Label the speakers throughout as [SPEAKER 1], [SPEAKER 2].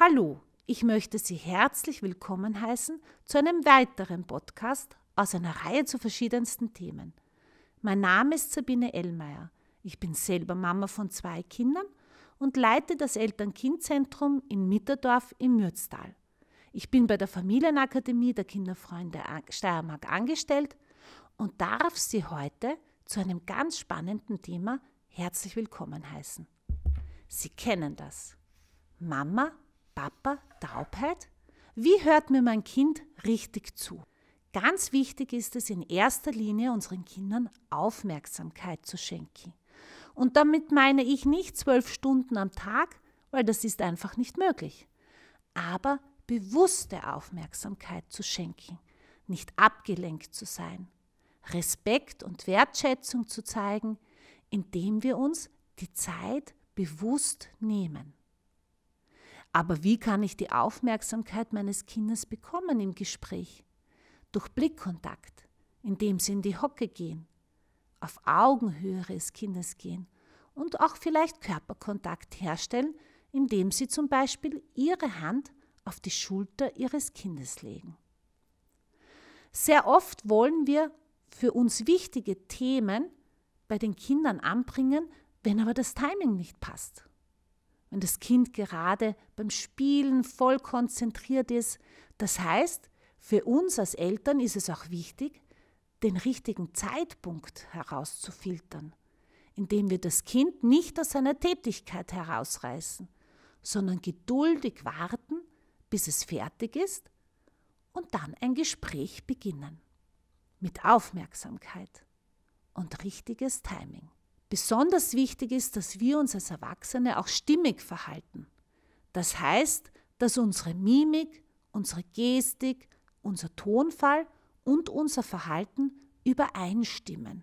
[SPEAKER 1] Hallo, ich möchte Sie herzlich willkommen heißen zu einem weiteren Podcast aus einer Reihe zu verschiedensten Themen. Mein Name ist Sabine Ellmeier. Ich bin selber Mama von zwei Kindern und leite das Eltern-Kind-Zentrum in Mitterdorf im Mürztal. Ich bin bei der Familienakademie der Kinderfreunde Steiermark angestellt und darf Sie heute zu einem ganz spannenden Thema herzlich willkommen heißen. Sie kennen das. Mama Papa Taubheit? Wie hört mir mein Kind richtig zu? Ganz wichtig ist es in erster Linie, unseren Kindern Aufmerksamkeit zu schenken. Und damit meine ich nicht zwölf Stunden am Tag, weil das ist einfach nicht möglich. Aber bewusste Aufmerksamkeit zu schenken, nicht abgelenkt zu sein, Respekt und Wertschätzung zu zeigen, indem wir uns die Zeit bewusst nehmen. Aber wie kann ich die Aufmerksamkeit meines Kindes bekommen im Gespräch? Durch Blickkontakt, indem sie in die Hocke gehen, auf Augenhöhe des Kindes gehen und auch vielleicht Körperkontakt herstellen, indem sie zum Beispiel ihre Hand auf die Schulter ihres Kindes legen. Sehr oft wollen wir für uns wichtige Themen bei den Kindern anbringen, wenn aber das Timing nicht passt wenn das Kind gerade beim Spielen voll konzentriert ist. Das heißt, für uns als Eltern ist es auch wichtig, den richtigen Zeitpunkt herauszufiltern, indem wir das Kind nicht aus seiner Tätigkeit herausreißen, sondern geduldig warten, bis es fertig ist und dann ein Gespräch beginnen. Mit Aufmerksamkeit und richtiges Timing. Besonders wichtig ist, dass wir uns als Erwachsene auch stimmig verhalten. Das heißt, dass unsere Mimik, unsere Gestik, unser Tonfall und unser Verhalten übereinstimmen.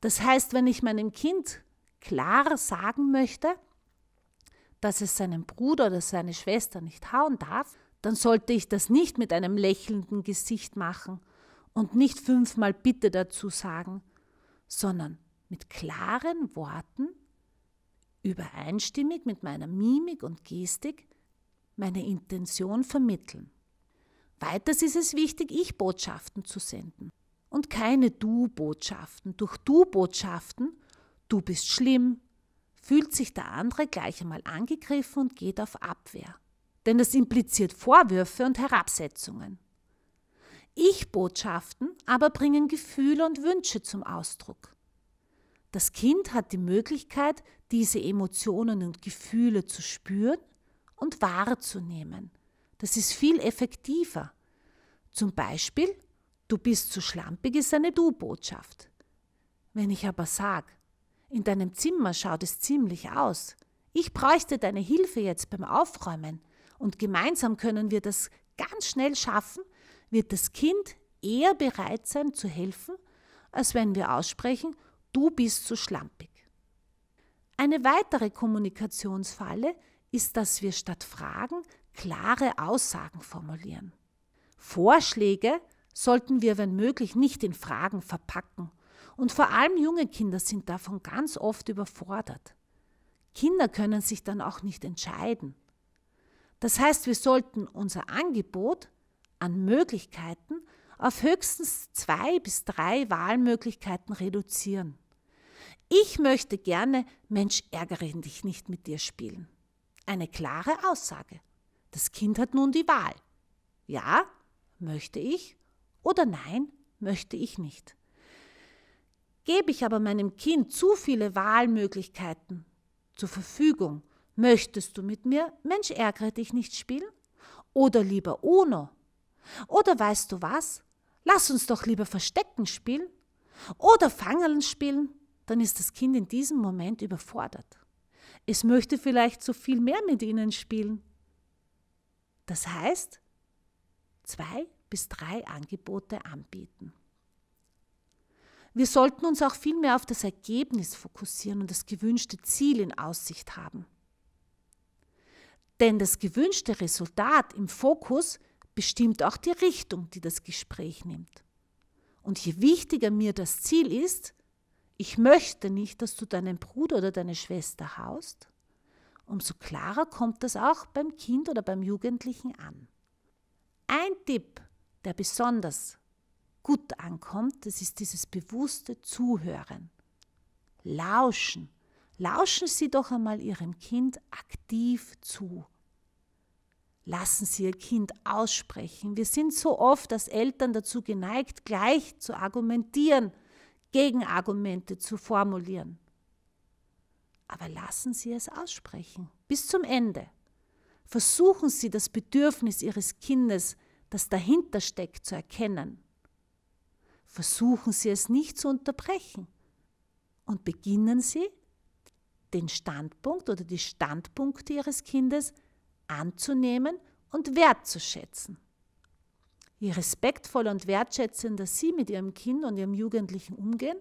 [SPEAKER 1] Das heißt, wenn ich meinem Kind klar sagen möchte, dass es seinen Bruder oder seine Schwester nicht hauen darf, dann sollte ich das nicht mit einem lächelnden Gesicht machen und nicht fünfmal bitte dazu sagen, sondern mit klaren Worten, übereinstimmig mit meiner Mimik und Gestik, meine Intention vermitteln. Weiters ist es wichtig, Ich-Botschaften zu senden und keine Du-Botschaften. Durch Du-Botschaften, du bist schlimm, fühlt sich der andere gleich einmal angegriffen und geht auf Abwehr. Denn das impliziert Vorwürfe und Herabsetzungen. Ich-Botschaften aber bringen Gefühle und Wünsche zum Ausdruck. Das Kind hat die Möglichkeit, diese Emotionen und Gefühle zu spüren und wahrzunehmen. Das ist viel effektiver. Zum Beispiel, du bist zu schlampig ist eine Du-Botschaft. Wenn ich aber sage, in deinem Zimmer schaut es ziemlich aus, ich bräuchte deine Hilfe jetzt beim Aufräumen und gemeinsam können wir das ganz schnell schaffen, wird das Kind eher bereit sein zu helfen, als wenn wir aussprechen, Du bist zu schlampig. Eine weitere Kommunikationsfalle ist, dass wir statt Fragen klare Aussagen formulieren. Vorschläge sollten wir, wenn möglich, nicht in Fragen verpacken. Und vor allem junge Kinder sind davon ganz oft überfordert. Kinder können sich dann auch nicht entscheiden. Das heißt, wir sollten unser Angebot an Möglichkeiten auf höchstens zwei bis drei Wahlmöglichkeiten reduzieren ich möchte gerne, Mensch, ärgere dich nicht mit dir spielen. Eine klare Aussage. Das Kind hat nun die Wahl. Ja, möchte ich oder nein, möchte ich nicht. Gebe ich aber meinem Kind zu viele Wahlmöglichkeiten zur Verfügung, möchtest du mit mir, Mensch, ärgere dich nicht spielen? Oder lieber Uno? Oder weißt du was? Lass uns doch lieber Verstecken spielen oder Fangeln spielen dann ist das Kind in diesem Moment überfordert. Es möchte vielleicht so viel mehr mit ihnen spielen. Das heißt, zwei bis drei Angebote anbieten. Wir sollten uns auch viel mehr auf das Ergebnis fokussieren und das gewünschte Ziel in Aussicht haben. Denn das gewünschte Resultat im Fokus bestimmt auch die Richtung, die das Gespräch nimmt. Und je wichtiger mir das Ziel ist, ich möchte nicht, dass du deinen Bruder oder deine Schwester haust, umso klarer kommt das auch beim Kind oder beim Jugendlichen an. Ein Tipp, der besonders gut ankommt, das ist dieses bewusste Zuhören. Lauschen. Lauschen Sie doch einmal Ihrem Kind aktiv zu. Lassen Sie Ihr Kind aussprechen. Wir sind so oft als Eltern dazu geneigt, gleich zu argumentieren Gegenargumente zu formulieren. Aber lassen Sie es aussprechen, bis zum Ende. Versuchen Sie, das Bedürfnis Ihres Kindes, das dahinter steckt, zu erkennen. Versuchen Sie es nicht zu unterbrechen. Und beginnen Sie, den Standpunkt oder die Standpunkte Ihres Kindes anzunehmen und wertzuschätzen. Je respektvoller und wertschätzender Sie mit Ihrem Kind und Ihrem Jugendlichen umgehen,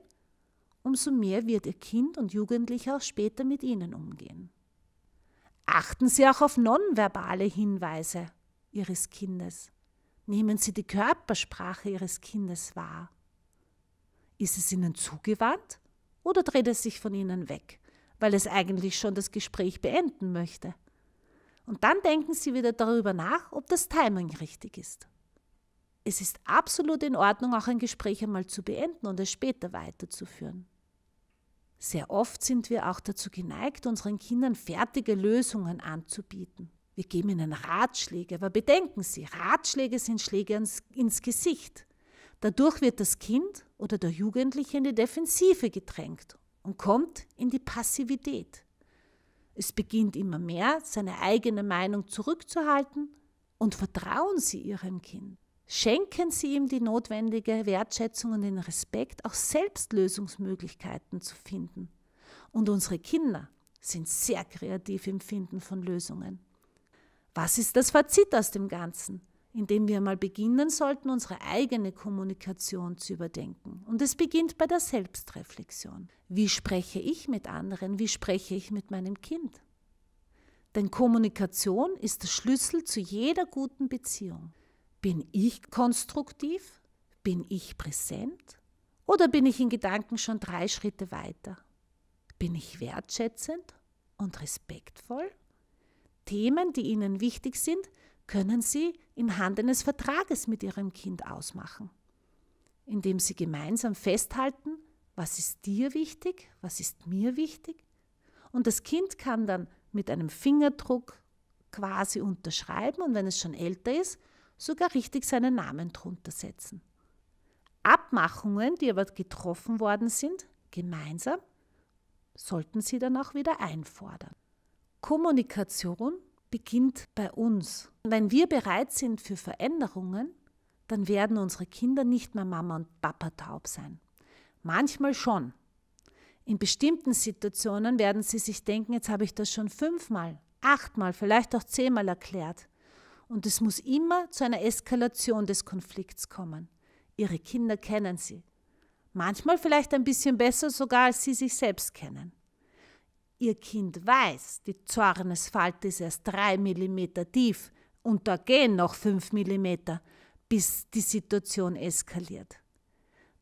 [SPEAKER 1] umso mehr wird Ihr Kind und Jugendlicher auch später mit Ihnen umgehen. Achten Sie auch auf nonverbale Hinweise Ihres Kindes. Nehmen Sie die Körpersprache Ihres Kindes wahr. Ist es Ihnen zugewandt oder dreht es sich von Ihnen weg, weil es eigentlich schon das Gespräch beenden möchte? Und dann denken Sie wieder darüber nach, ob das Timing richtig ist es ist absolut in Ordnung, auch ein Gespräch einmal zu beenden und es später weiterzuführen. Sehr oft sind wir auch dazu geneigt, unseren Kindern fertige Lösungen anzubieten. Wir geben ihnen Ratschläge, aber bedenken Sie, Ratschläge sind Schläge ins, ins Gesicht. Dadurch wird das Kind oder der Jugendliche in die Defensive gedrängt und kommt in die Passivität. Es beginnt immer mehr, seine eigene Meinung zurückzuhalten und vertrauen Sie Ihrem Kind. Schenken Sie ihm die notwendige Wertschätzung und den Respekt, auch selbst Lösungsmöglichkeiten zu finden. Und unsere Kinder sind sehr kreativ im Finden von Lösungen. Was ist das Fazit aus dem Ganzen? Indem wir mal beginnen sollten, unsere eigene Kommunikation zu überdenken. Und es beginnt bei der Selbstreflexion. Wie spreche ich mit anderen? Wie spreche ich mit meinem Kind? Denn Kommunikation ist der Schlüssel zu jeder guten Beziehung. Bin ich konstruktiv? Bin ich präsent? Oder bin ich in Gedanken schon drei Schritte weiter? Bin ich wertschätzend und respektvoll? Themen, die Ihnen wichtig sind, können Sie in Hand eines Vertrages mit Ihrem Kind ausmachen, indem Sie gemeinsam festhalten, was ist dir wichtig, was ist mir wichtig. Und das Kind kann dann mit einem Fingerdruck quasi unterschreiben und wenn es schon älter ist, sogar richtig seinen Namen drunter setzen. Abmachungen, die aber getroffen worden sind, gemeinsam, sollten Sie dann auch wieder einfordern. Kommunikation beginnt bei uns. Wenn wir bereit sind für Veränderungen, dann werden unsere Kinder nicht mehr Mama und Papa taub sein. Manchmal schon. In bestimmten Situationen werden sie sich denken, jetzt habe ich das schon fünfmal, achtmal, vielleicht auch zehnmal erklärt. Und es muss immer zu einer Eskalation des Konflikts kommen. Ihre Kinder kennen sie. Manchmal vielleicht ein bisschen besser sogar, als sie sich selbst kennen. Ihr Kind weiß, die Zornesfalte ist erst drei Millimeter tief und da gehen noch fünf Millimeter, bis die Situation eskaliert.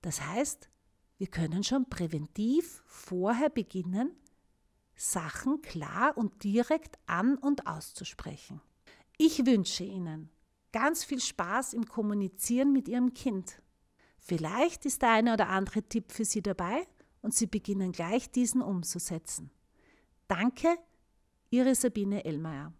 [SPEAKER 1] Das heißt, wir können schon präventiv vorher beginnen, Sachen klar und direkt an und auszusprechen. Ich wünsche Ihnen ganz viel Spaß im Kommunizieren mit Ihrem Kind. Vielleicht ist der eine oder andere Tipp für Sie dabei und Sie beginnen gleich diesen umzusetzen. Danke, Ihre Sabine Ellmeier.